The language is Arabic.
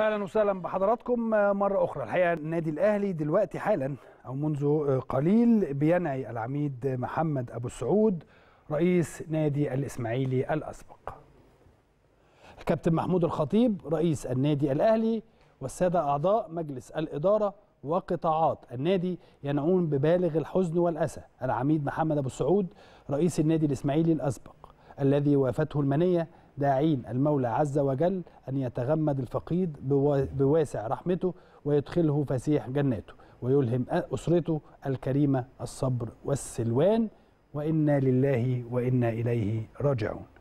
اهلا وسهلا بحضراتكم آه، مره اخرى الحقيقه النادي الاهلي دلوقتي حالا او منذ قليل بينعي العميد محمد ابو السعود رئيس نادي الاسماعيلي الاسبق الكابتن محمود الخطيب رئيس النادي الاهلي والساده اعضاء مجلس الاداره وقطاعات النادي ينعون ببالغ الحزن والاسى العميد محمد ابو السعود رئيس النادي الاسماعيلي الاسبق الذي وافته المنيه داعين المولى عز وجل أن يتغمد الفقيد بواسع رحمته ويدخله فسيح جناته ويلهم أسرته الكريمة الصبر والسلوان وإنا لله وإنا إليه راجعون